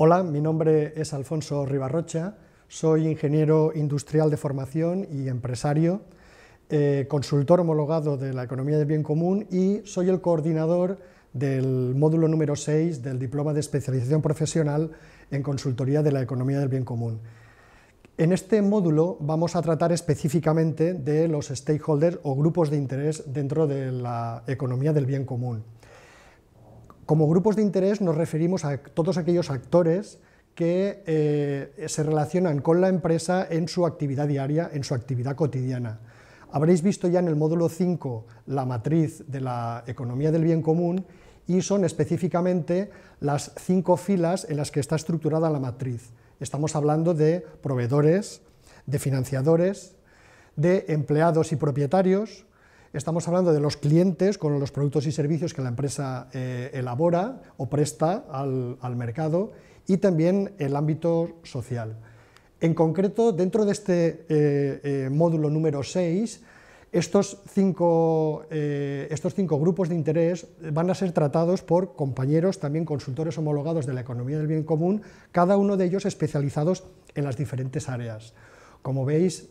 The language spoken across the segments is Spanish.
Hola, mi nombre es Alfonso Ribarrocha, soy ingeniero industrial de formación y empresario, eh, consultor homologado de la economía del bien común y soy el coordinador del módulo número 6 del Diploma de Especialización Profesional en Consultoría de la Economía del Bien Común. En este módulo vamos a tratar específicamente de los stakeholders o grupos de interés dentro de la economía del bien común. Como grupos de interés nos referimos a todos aquellos actores que eh, se relacionan con la empresa en su actividad diaria, en su actividad cotidiana. Habréis visto ya en el módulo 5 la matriz de la economía del bien común y son específicamente las cinco filas en las que está estructurada la matriz. Estamos hablando de proveedores, de financiadores, de empleados y propietarios, Estamos hablando de los clientes con los productos y servicios que la empresa eh, elabora o presta al, mercado y también el ámbito social. En concreto, dentro de este eh, eh, módulo número 6, estos cinco, estos cinco grupos de interés van a ser tratados por compañeros, también consultores homologados de la economía del bien común, cada uno de ellos especializados en las diferentes áreas. Como veis,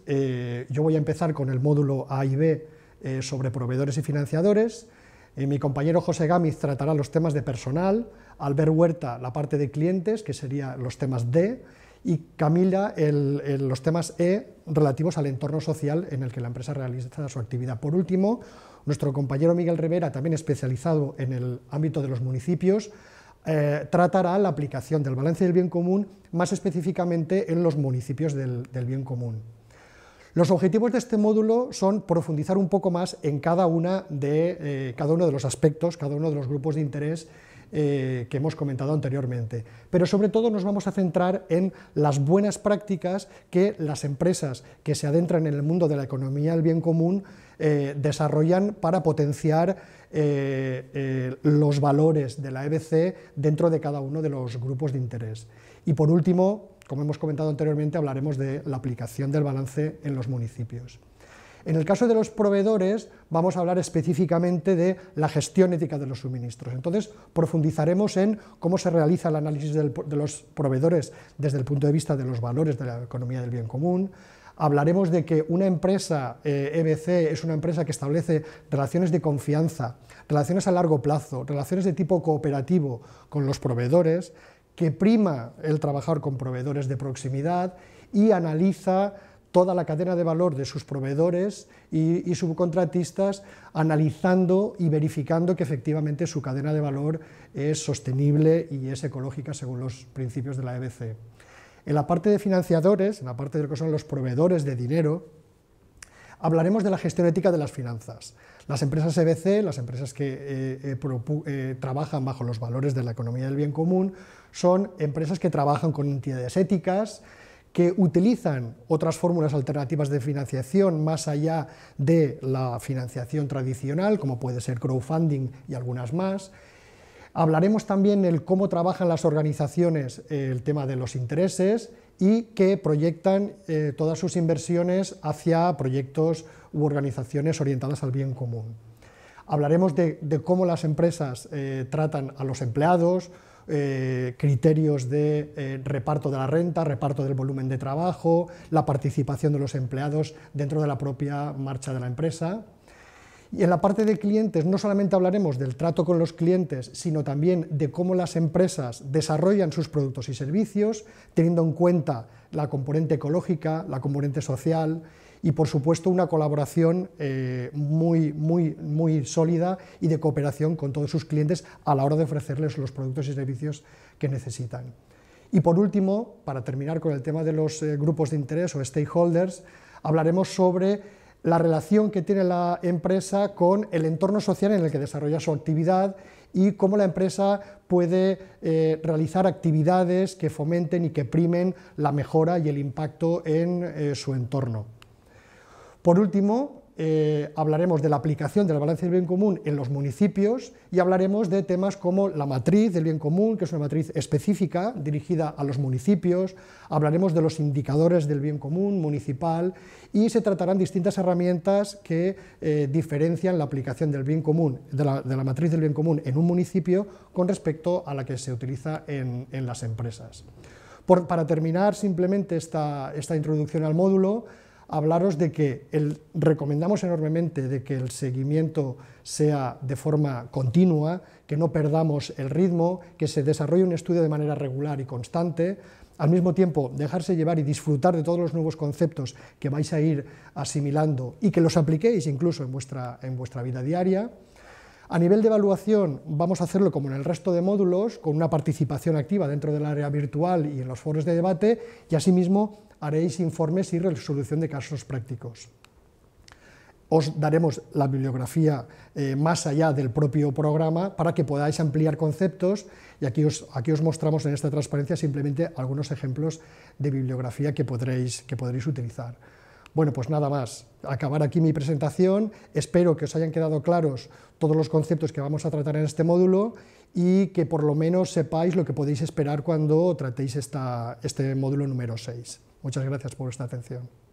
yo voy a empezar con el módulo A y B, eh, sobre proveedores y financiadores. Eh, mi compañero José Gámez tratará los temas de personal, Albert Huerta la parte de clientes, que serían los temas D, y Camila los temas E relativos al entorno social en el que la empresa realiza su actividad. Por último, nuestro compañero Miguel Rivera, también especializado en el ámbito de los municipios, eh, tratará la aplicación del balance del bien común, más específicamente en los municipios del bien común. Los objetivos de este módulo son profundizar un poco más en cada, una de, eh, cada uno de los aspectos, cada uno de los grupos de interés eh, que hemos comentado anteriormente. Pero sobre todo nos vamos a centrar en las buenas prácticas que las empresas que se adentran en el mundo de la economía del bien común eh, desarrollan para potenciar eh, los valores de la EBC dentro de cada uno de los grupos de interés. Y por último, como hemos comentado anteriormente, hablaremos de la aplicación del balance en los municipios. En el caso de los proveedores, vamos a hablar específicamente de la gestión ética de los suministros. Entonces, profundizaremos en cómo se realiza el análisis de los proveedores desde el punto de vista de los valores de la economía del bien común. Hablaremos de que una empresa, EBC, eh, e es una empresa que establece relaciones de confianza, relaciones a largo plazo, relaciones de tipo cooperativo con los proveedores, que prima el trabajar con proveedores de proximidad y analiza toda la cadena de valor de sus proveedores y, subcontratistas, analizando y verificando que efectivamente su cadena de valor es sostenible y es ecológica según los principios de la EBC. En la parte de financiadores, en la parte de lo que son los proveedores de dinero, hablaremos de la gestión ética de las finanzas. Las empresas EBC, las empresas que eh, eh, eh, trabajan bajo los valores de la economía del bien común, son empresas que trabajan con entidades éticas, que utilizan otras fórmulas alternativas de financiación más allá de la financiación tradicional, como puede ser crowdfunding y algunas más. Hablaremos también el cómo trabajan las organizaciones eh, el tema de los intereses y que proyectan eh, todas sus inversiones hacia proyectos u organizaciones orientadas al bien común. Hablaremos de, cómo las empresas eh, tratan a los empleados, eh, criterios de eh, reparto de la renta, reparto del volumen de trabajo, la participación de los empleados dentro de la propia marcha de la empresa. Y en la parte de clientes no solamente hablaremos del trato con los clientes, sino también de cómo las empresas desarrollan sus productos y servicios, teniendo en cuenta la componente ecológica, la componente social y, por supuesto, una colaboración eh, muy, muy, muy sólida y de cooperación con todos sus clientes a la hora de ofrecerles los productos y servicios que necesitan. Y por último, para terminar con el tema de los eh, grupos de interés o stakeholders, hablaremos sobre la relación que tiene la empresa con el entorno social en el que desarrolla su actividad y cómo la empresa puede eh, realizar actividades que fomenten y que primen la mejora y el impacto en eh, su entorno. Por último, eh, hablaremos de la aplicación de la balance del bien común en los municipios y hablaremos de temas como la matriz del bien común, que es una matriz específica dirigida a los municipios, hablaremos de los indicadores del bien común municipal y se tratarán distintas herramientas que eh, diferencian la aplicación del bien común, de la, matriz del bien común en un municipio con respecto a la que se utiliza en, las empresas. para terminar simplemente esta introducción al módulo, hablaros de que recomendamos enormemente de que el seguimiento sea de forma continua, que no perdamos el ritmo, que se desarrolle un estudio de manera regular y constante, al mismo tiempo dejarse llevar y disfrutar de todos los nuevos conceptos que vais a ir asimilando y que los apliquéis incluso en vuestra, en vuestra vida diaria. A nivel de evaluación vamos a hacerlo como en el resto de módulos, con una participación activa dentro del área virtual y en los foros de debate y asimismo haréis informes y resolución de casos prácticos. Os daremos la bibliografía eh, más allá del propio programa para que podáis ampliar conceptos y aquí os, aquí os mostramos en esta transparencia simplemente algunos ejemplos de bibliografía que podréis, utilizar. Bueno, pues nada más, acabar aquí mi presentación, espero que os hayan quedado claros todos los conceptos que vamos a tratar en este módulo y que por lo menos sepáis lo que podéis esperar cuando tratéis este módulo número 6. Muchas gracias por vuestra atención.